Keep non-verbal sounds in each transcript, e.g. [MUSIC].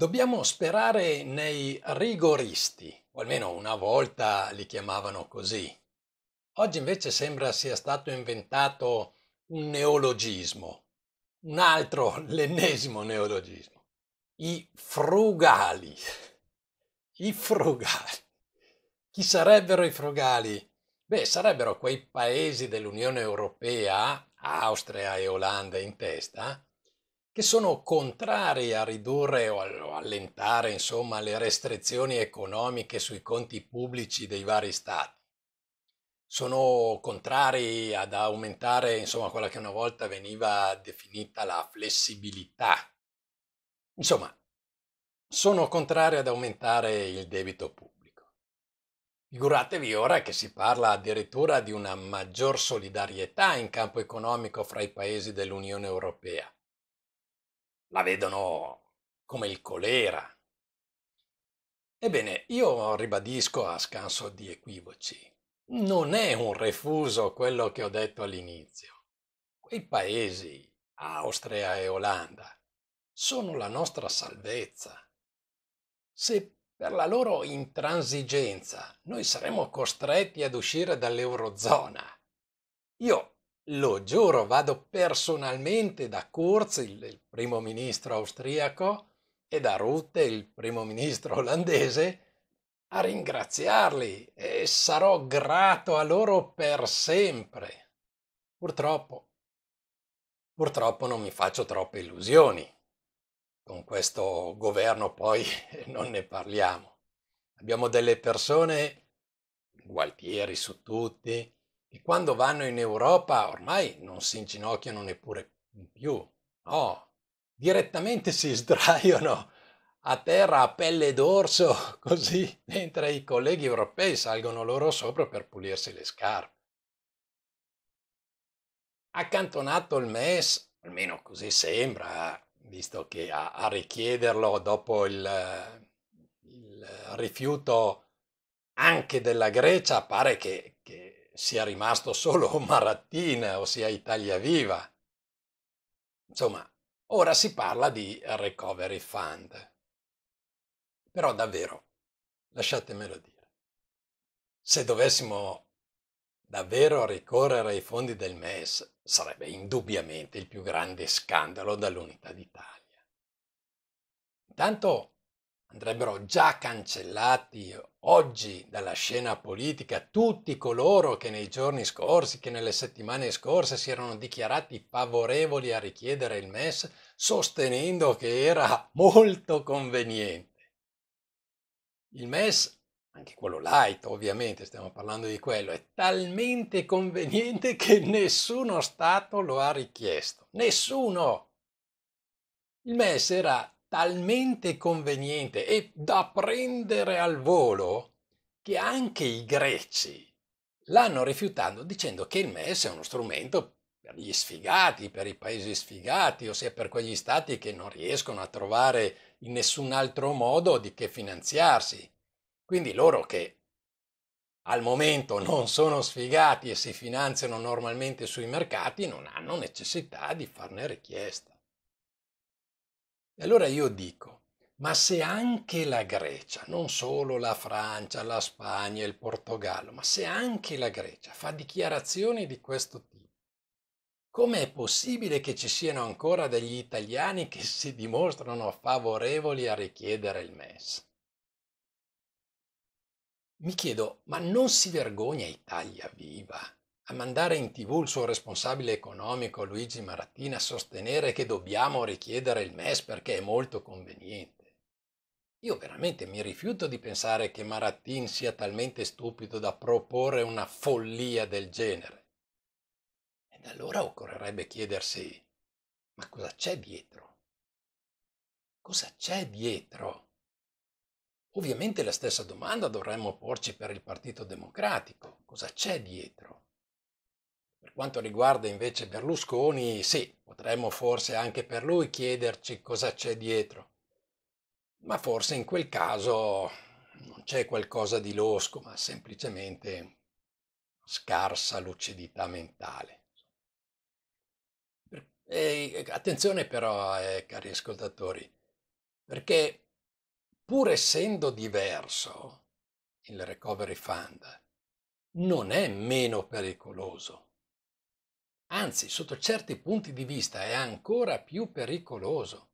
Dobbiamo sperare nei rigoristi, o almeno una volta li chiamavano così. Oggi invece sembra sia stato inventato un neologismo, un altro, [LAUGHS] l'ennesimo neologismo. I frugali. [LAUGHS] I frugali. Chi sarebbero i frugali? Beh, sarebbero quei paesi dell'Unione Europea, Austria e Olanda in testa, che sono contrari a ridurre o allentare insomma, le restrizioni economiche sui conti pubblici dei vari stati. Sono contrari ad aumentare insomma, quella che una volta veniva definita la flessibilità. Insomma, sono contrari ad aumentare il debito pubblico. Figuratevi ora che si parla addirittura di una maggior solidarietà in campo economico fra i paesi dell'Unione Europea la vedono come il colera. Ebbene, io ribadisco a scanso di equivoci, non è un refuso quello che ho detto all'inizio. Quei paesi, Austria e Olanda, sono la nostra salvezza. Se per la loro intransigenza noi saremo costretti ad uscire dall'Eurozona, io lo giuro, vado personalmente da Kurz, il, il primo ministro austriaco, e da Rutte, il primo ministro olandese, a ringraziarli e sarò grato a loro per sempre. Purtroppo, purtroppo non mi faccio troppe illusioni. Con questo governo poi [LAUGHS] non ne parliamo. Abbiamo delle persone, Gualtieri su tutti, e quando vanno in Europa ormai non si inginocchiano neppure più, no, direttamente si [LAUGHS] sdraiano a terra a pelle d'orso, [LAUGHS] così, mentre i colleghi europei salgono loro sopra per pulirsi le scarpe. Accantonato il MES, almeno così sembra, visto che a, a richiederlo dopo il, il, rifiuto anche della Grecia pare che, che sia rimasto solo Marattina o sia Italia Viva. Insomma, ora si parla di Recovery Fund. Però davvero, lasciatemelo dire, se dovessimo davvero ricorrere ai fondi del MES sarebbe indubbiamente il più grande scandalo dall'unità d'Italia. Intanto andrebbero già cancellati oggi dalla scena politica tutti coloro che nei giorni scorsi, che nelle settimane scorse si erano dichiarati favorevoli a richiedere il MES, sostenendo che era molto conveniente. Il MES, anche quello light ovviamente, stiamo parlando di quello, è talmente conveniente che nessuno Stato lo ha richiesto. Nessuno! Il MES era talmente conveniente e da prendere al volo che anche i greci l'hanno rifiutando dicendo che il MES è uno strumento per gli sfigati, per i paesi sfigati, ossia per quegli stati che non riescono a trovare in nessun altro modo di che finanziarsi. Quindi loro che al momento non sono sfigati e si finanziano normalmente sui mercati non hanno necessità di farne richiesta. E allora io dico, ma se anche la Grecia, non solo la Francia, la Spagna, il Portogallo, ma se anche la Grecia fa dichiarazioni di questo tipo, com'è possibile che ci siano ancora degli italiani che si dimostrano favorevoli a richiedere il MES? Mi chiedo, ma non si vergogna Italia viva a mandare in tv il suo responsabile economico Luigi Maratina a sostenere che dobbiamo richiedere il MES perché è molto conveniente. Io veramente mi rifiuto di pensare che Marattin sia talmente stupido da proporre una follia del genere. Ed allora occorrerebbe chiedersi, ma cosa c'è dietro? Cosa c'è dietro? Ovviamente la stessa domanda dovremmo porci per il Partito Democratico. Cosa c'è dietro? Per quanto riguarda invece Berlusconi, sì, potremmo forse anche per lui chiederci cosa c'è dietro. Ma forse in quel caso non c'è qualcosa di losco, ma semplicemente scarsa lucidità mentale. E eh, attenzione però, eh, cari ascoltatori, perché pur essendo diverso il Recovery Fund, non è meno pericoloso Anzi, sotto certi punti di vista è ancora più pericoloso,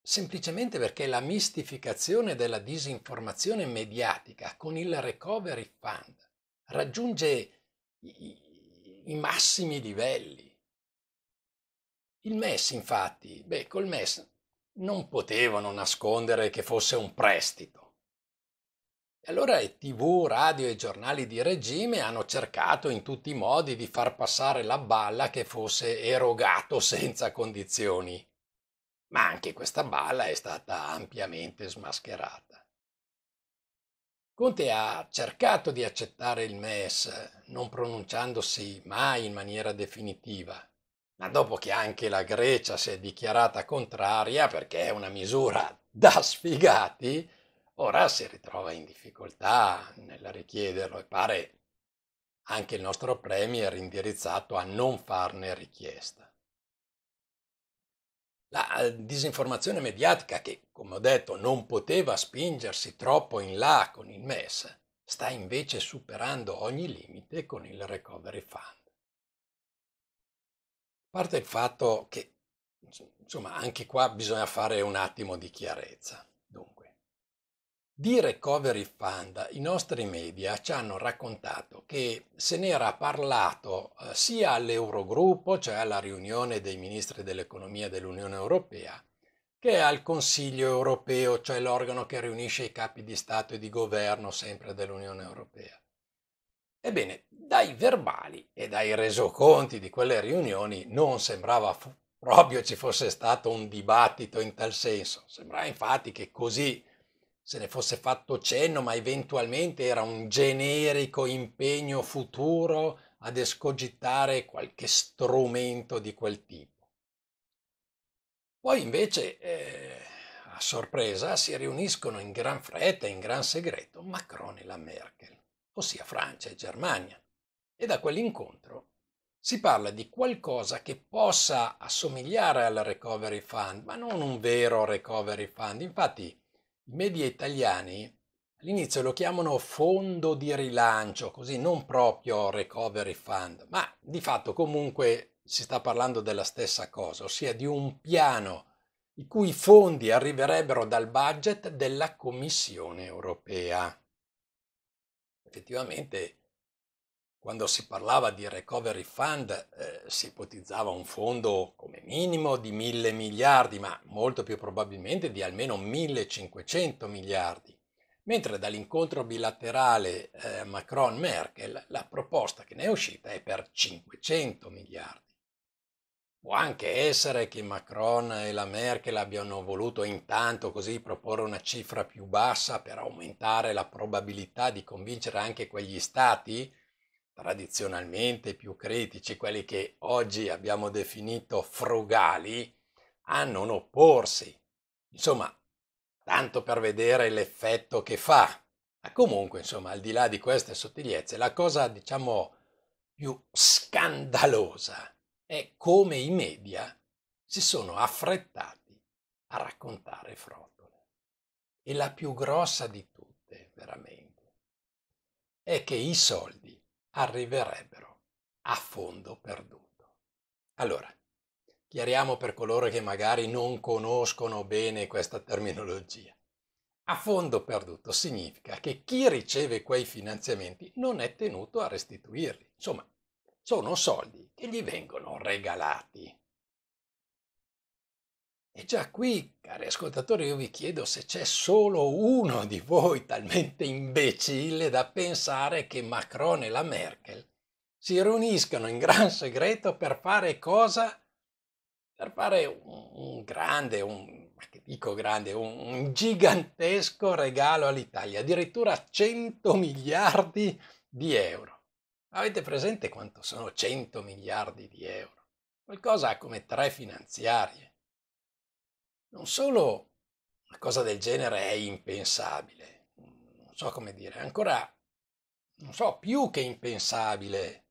semplicemente perché la mistificazione della disinformazione mediatica con il recovery fund raggiunge i, i massimi livelli. Il MES, infatti, beh, col MES non potevano nascondere che fosse un prestito allora tv, radio e giornali di regime hanno cercato in tutti i modi di far passare la balla che fosse erogato senza condizioni, ma anche questa balla è stata ampiamente smascherata. Conte ha cercato di accettare il MES, non pronunciandosi mai in maniera definitiva, ma dopo che anche la Grecia si è dichiarata contraria perché è una misura da sfigati, Ora si ritrova in difficoltà nel richiederlo e pare anche il nostro Premier indirizzato a non farne richiesta. La eh, disinformazione mediatica che, come ho detto, non poteva spingersi troppo in là con il MES, sta invece superando ogni limite con il Recovery Fund. A parte il fatto che, insomma, anche qua bisogna fare un attimo di chiarezza. Di Recovery Fund i nostri media ci hanno raccontato che se n'era parlato eh, sia all'Eurogruppo, cioè alla riunione dei ministri dell'economia dell'Unione Europea, che al Consiglio Europeo, cioè l'organo che riunisce i capi di Stato e di governo sempre dell'Unione Europea. Ebbene, dai verbali e dai resoconti di quelle riunioni non sembrava proprio ci fosse stato un dibattito in tal senso, sembrava infatti che così se ne fosse fatto cenno, ma eventualmente era un generico impegno futuro ad escogitare qualche strumento di quel tipo. Poi invece, eh, a sorpresa, si riuniscono in gran fretta, in gran segreto, Macron e la Merkel, ossia Francia e Germania. E da quell'incontro si parla di qualcosa che possa assomigliare al Recovery Fund, ma non un vero Recovery Fund. Infatti, i media italiani all'inizio lo chiamano fondo di rilancio, così non proprio recovery fund, ma di fatto comunque si sta parlando della stessa cosa, ossia di un piano i cui fondi arriverebbero dal budget della Commissione europea. Effettivamente quando si parlava di recovery fund eh, si ipotizzava un fondo come minimo di mille miliardi, ma molto più probabilmente di almeno 1500 miliardi, mentre dall'incontro bilaterale eh, Macron-Merkel la proposta che ne è uscita è per 500 miliardi. Può anche essere che Macron e la Merkel abbiano voluto intanto così proporre una cifra più bassa per aumentare la probabilità di convincere anche quegli stati tradizionalmente più critici, quelli che oggi abbiamo definito frugali, a non opporsi. Insomma, tanto per vedere l'effetto che fa. Ma comunque, insomma, al di là di queste sottigliezze, la cosa, diciamo, più scandalosa è come i media si sono affrettati a raccontare frottole. E la più grossa di tutte, veramente, è che i soldi arriverebbero a fondo perduto. Allora, chiariamo per coloro che magari non conoscono bene questa terminologia. A fondo perduto significa che chi riceve quei finanziamenti non è tenuto a restituirli, insomma, sono soldi che gli vengono regalati e già qui, cari ascoltatori, io vi chiedo se c'è solo uno di voi talmente imbecille da pensare che Macron e la Merkel si riuniscano in gran segreto per fare cosa? Per fare un, un grande, un, che dico grande, un, un gigantesco regalo all'Italia, addirittura 100 miliardi di euro. Avete presente quanto sono 100 miliardi di euro? Qualcosa come tre finanziarie non solo una cosa del genere è impensabile, non so come dire, ancora, non so, più che impensabile,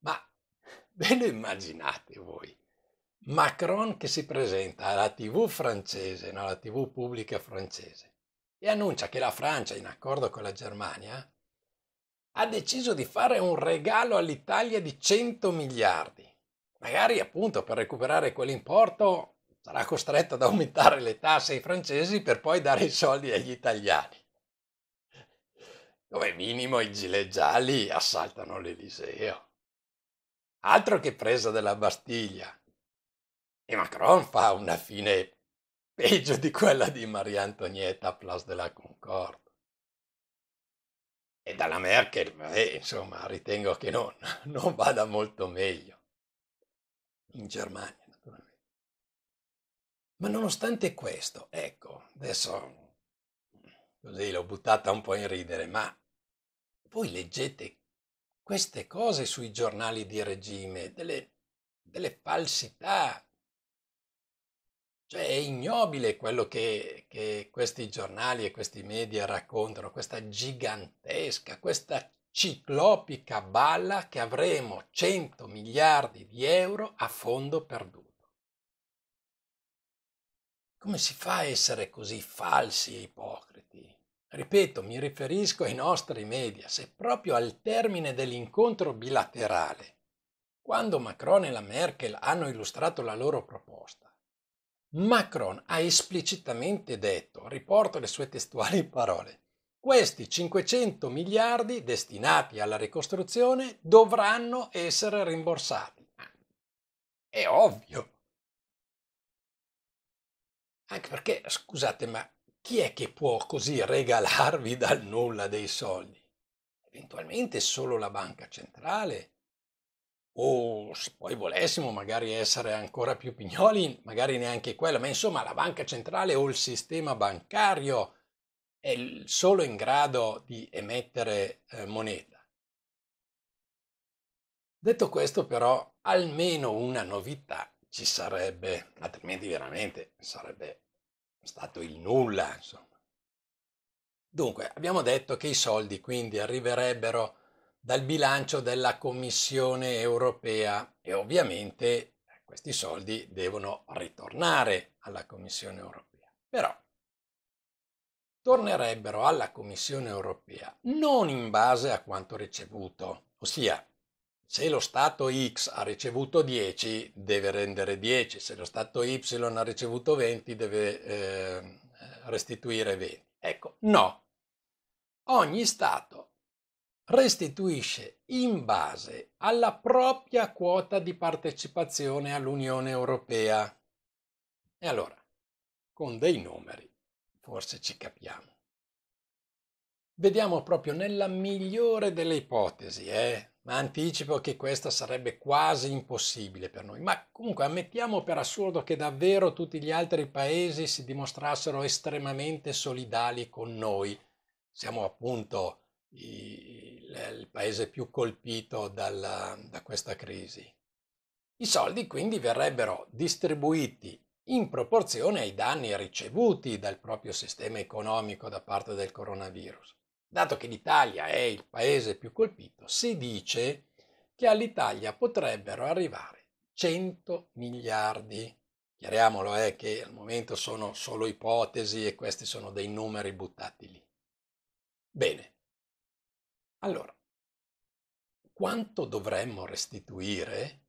ma [LAUGHS] ve lo immaginate voi. Macron che si presenta alla TV francese, no, alla TV pubblica francese, e annuncia che la Francia, in accordo con la Germania, ha deciso di fare un regalo all'Italia di 100 miliardi, magari appunto per recuperare quell'importo sarà costretto ad aumentare le tasse ai francesi per poi dare i soldi agli italiani. Come minimo i gilet gialli assaltano l'Eliseo. Altro che presa della Bastiglia. E Macron fa una fine peggio di quella di Maria Antonietta a Place de la Concorde. E dalla Merkel, eh, insomma, ritengo che non, non vada molto meglio in Germania. Ma nonostante questo, ecco, adesso così l'ho buttata un po' in ridere, ma voi leggete queste cose sui giornali di regime, delle, delle falsità. Cioè è ignobile quello che, che questi giornali e questi media raccontano, questa gigantesca, questa ciclopica balla che avremo 100 miliardi di euro a fondo perduto. Come si fa a essere così falsi e ipocriti? Ripeto, mi riferisco ai nostri media, se proprio al termine dell'incontro bilaterale, quando Macron e la Merkel hanno illustrato la loro proposta. Macron ha esplicitamente detto, riporto le sue testuali parole, questi 500 miliardi destinati alla ricostruzione dovranno essere rimborsati. Ah, è ovvio. Anche perché, scusate, ma chi è che può così regalarvi dal nulla dei soldi? Eventualmente solo la banca centrale? O se poi volessimo magari essere ancora più pignoli, magari neanche quella, ma insomma la banca centrale o il sistema bancario è solo in grado di emettere eh, moneta. Detto questo però, almeno una novità ci sarebbe, altrimenti veramente sarebbe stato il nulla. Insomma. Dunque, abbiamo detto che i soldi quindi arriverebbero dal bilancio della Commissione europea e ovviamente questi soldi devono ritornare alla Commissione europea. Però tornerebbero alla Commissione europea non in base a quanto ricevuto, ossia se lo Stato X ha ricevuto 10, deve rendere 10, se lo Stato Y ha ricevuto 20, deve eh, restituire 20. Ecco, no. Ogni Stato restituisce in base alla propria quota di partecipazione all'Unione Europea. E allora, con dei numeri, forse ci capiamo. Vediamo proprio nella migliore delle ipotesi, eh? ma anticipo che questa sarebbe quasi impossibile per noi. Ma comunque ammettiamo per assurdo che davvero tutti gli altri paesi si dimostrassero estremamente solidali con noi. Siamo appunto il, paese più colpito dalla, da questa crisi. I soldi quindi verrebbero distribuiti in proporzione ai danni ricevuti dal proprio sistema economico da parte del coronavirus. Dato che l'Italia è il paese più colpito, si dice che all'Italia potrebbero arrivare 100 miliardi. Chiariamolo è eh, che al momento sono solo ipotesi e questi sono dei numeri buttati lì. Bene. Allora, quanto dovremmo restituire?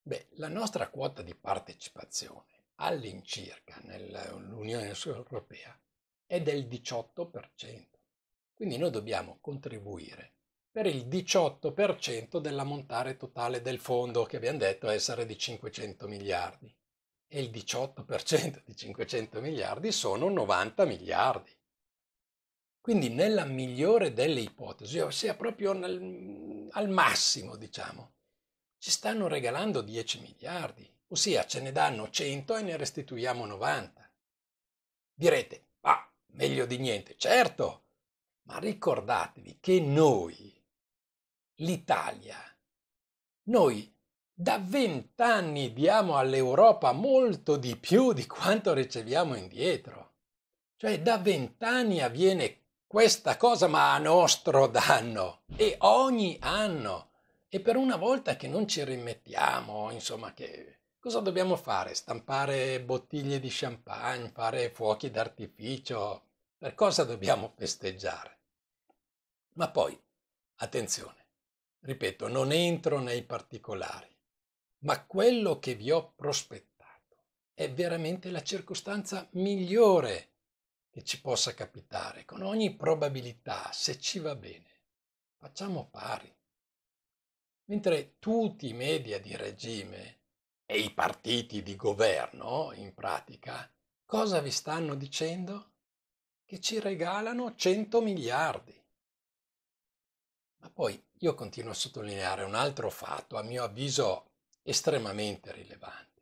Beh, la nostra quota di partecipazione all'incirca nell'Unione Europea è del 18%. Quindi noi dobbiamo contribuire per il 18% dell'ammontare totale del fondo che abbiamo detto essere di 500 miliardi. E il 18% di 500 miliardi sono 90 miliardi. Quindi nella migliore delle ipotesi, ossia proprio nel, al massimo, diciamo, ci stanno regalando 10 miliardi, ossia ce ne danno 100 e ne restituiamo 90. Direte, ma ah, meglio di niente, certo, ma ricordatevi che noi, l'Italia, noi da vent'anni diamo all'Europa molto di più di quanto riceviamo indietro. Cioè da vent'anni avviene questa cosa ma a nostro danno e ogni anno. E per una volta che non ci rimettiamo, insomma, che cosa dobbiamo fare? Stampare bottiglie di champagne, fare fuochi d'artificio? Per cosa dobbiamo festeggiare? Ma poi, attenzione, ripeto, non entro nei particolari, ma quello che vi ho prospettato è veramente la circostanza migliore che ci possa capitare, con ogni probabilità, se ci va bene. Facciamo pari. Mentre tutti i media di regime e i partiti di governo, in pratica, cosa vi stanno dicendo? che ci regalano 100 miliardi. Ma poi io continuo a sottolineare un altro fatto, a mio avviso estremamente rilevante.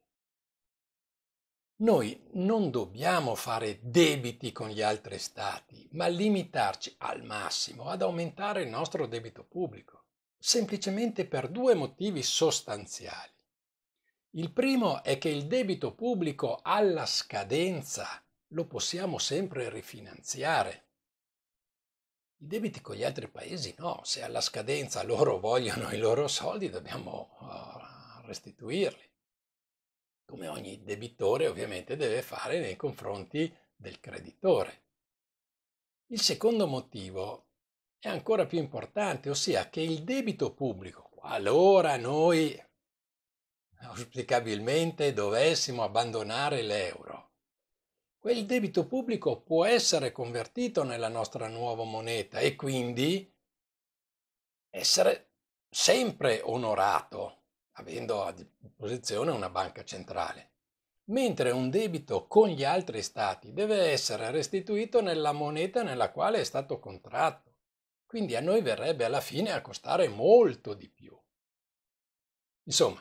Noi non dobbiamo fare debiti con gli altri stati, ma limitarci al massimo ad aumentare il nostro debito pubblico, semplicemente per due motivi sostanziali. Il primo è che il debito pubblico alla scadenza lo possiamo sempre rifinanziare. I debiti con gli altri paesi no, se alla scadenza loro vogliono i loro soldi dobbiamo ah, restituirli. Come ogni debitore ovviamente deve fare nei confronti del creditore. Il secondo motivo è ancora più importante, ossia che il debito pubblico, qualora noi auspicabilmente dovessimo abbandonare l'euro, quel debito pubblico può essere convertito nella nostra nuova moneta e quindi essere sempre onorato, avendo a disposizione una banca centrale, mentre un debito con gli altri stati deve essere restituito nella moneta nella quale è stato contratto quindi a noi verrebbe alla fine a costare molto di più. Insomma,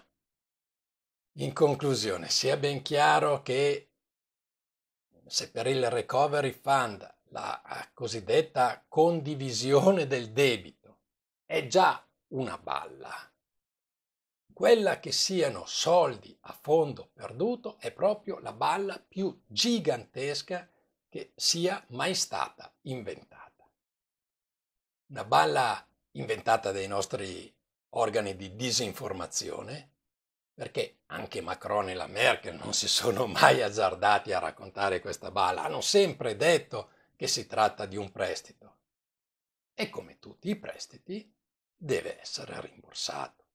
in conclusione, sia ben chiaro che se per il recovery fund la eh, cosiddetta condivisione del debito è già una balla. Quella che siano soldi a fondo perduto è proprio la balla più gigantesca che sia mai stata inventata. Una balla inventata dai nostri organi di disinformazione perché anche Macron e la Merkel non si sono mai azzardati a raccontare questa bala, hanno sempre detto che si tratta di un prestito. E come tutti i prestiti deve essere rimborsato.